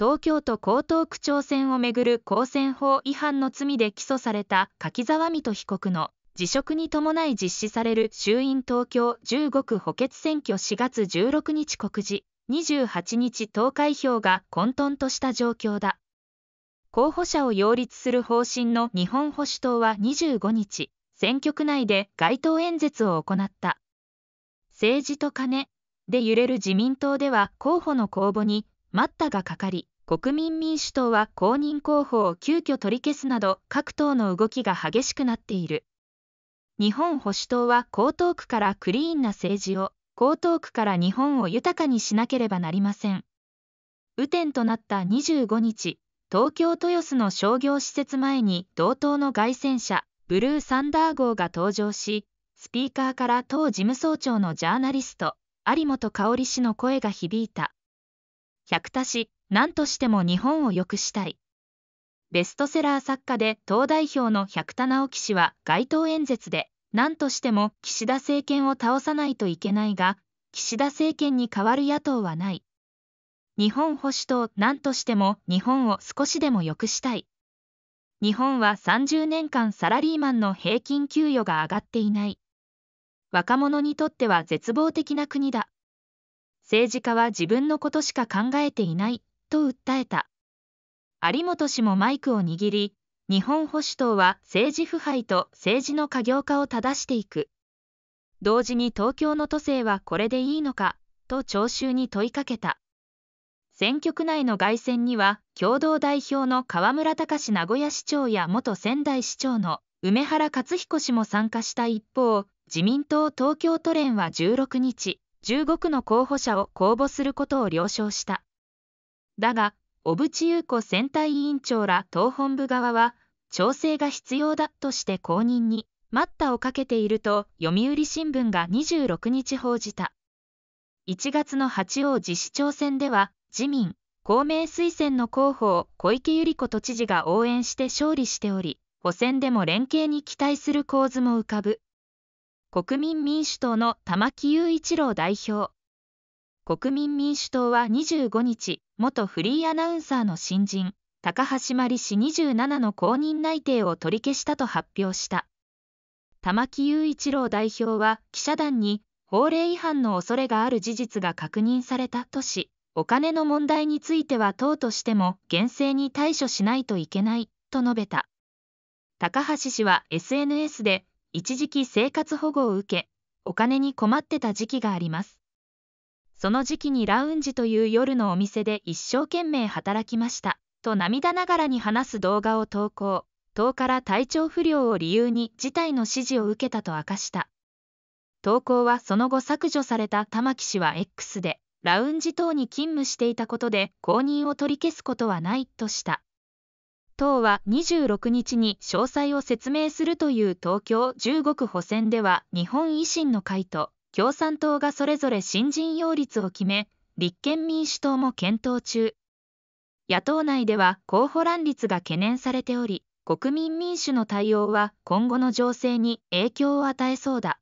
東京都江東区長選をめぐる公選法違反の罪で起訴された柿沢水戸被告の辞職に伴い実施される衆院東京15区補欠選挙4月16日告示、28日投開票が混沌とした状況だ。候補者を擁立する方針の日本保守党は25日、選挙区内で街頭演説を行った。政治と金で揺れる自民党では候補の公募に待ったがかかり、国民民主党は公認候補を急遽取り消すなど各党の動きが激しくなっている。日本保守党は江東区からクリーンな政治を、江東区から日本を豊かにしなければなりません。雨天となった25日、東京豊洲の商業施設前に同等の凱旋車、ブルーサンダー号が登場し、スピーカーから党事務総長のジャーナリスト、有本香織氏の声が響いた。100し、何としても日本を良くしたい。ベストセラー作家で党代表の百田直樹氏は街頭演説で、何としても岸田政権を倒さないといけないが、岸田政権に代わる野党はない。日本保守党何としても日本を少しでも良くしたい。日本は30年間サラリーマンの平均給与が上がっていない。若者にとっては絶望的な国だ。政治家は自分のことしか考えていないと訴えた有本氏もマイクを握り日本保守党は政治腐敗と政治の過業化を正していく同時に東京の都政はこれでいいのかと聴衆に問いかけた選挙区内の凱旋には共同代表の河村隆名古屋市長や元仙台市長の梅原克彦氏も参加した一方自民党東京都連は16日15区の候補者を公募することを了承した。だが、小渕優子選対委員長ら党本部側は、調整が必要だとして公認に待ったをかけていると読売新聞が26日報じた。1月の八王子市長選では、自民、公明推薦の候補を小池百合子都知事が応援して勝利しており、補選でも連携に期待する構図も浮かぶ。国民民主党の玉木雄一郎代表。国民民主党は25日、元フリーアナウンサーの新人、高橋真理氏27の公認内定を取り消したと発表した。玉木雄一郎代表は記者団に法令違反の恐れがある事実が確認されたとし、お金の問題については党としても厳正に対処しないといけないと述べた。高橋氏は SNS で一時期生活保護を受け、お金に困ってた時期があります。その時期にラウンジという夜のお店で一生懸命働きました、と涙ながらに話す動画を投稿、党から体調不良を理由に事態の指示を受けたと明かした。投稿はその後削除された玉木氏は X で、ラウンジ等に勤務していたことで公認を取り消すことはないとした。党は26日に詳細を説明するという東京15区補選では日本維新の会と共産党がそれぞれ新人擁立を決め、立憲民主党も検討中。野党内では候補乱立が懸念されており、国民民主の対応は今後の情勢に影響を与えそうだ。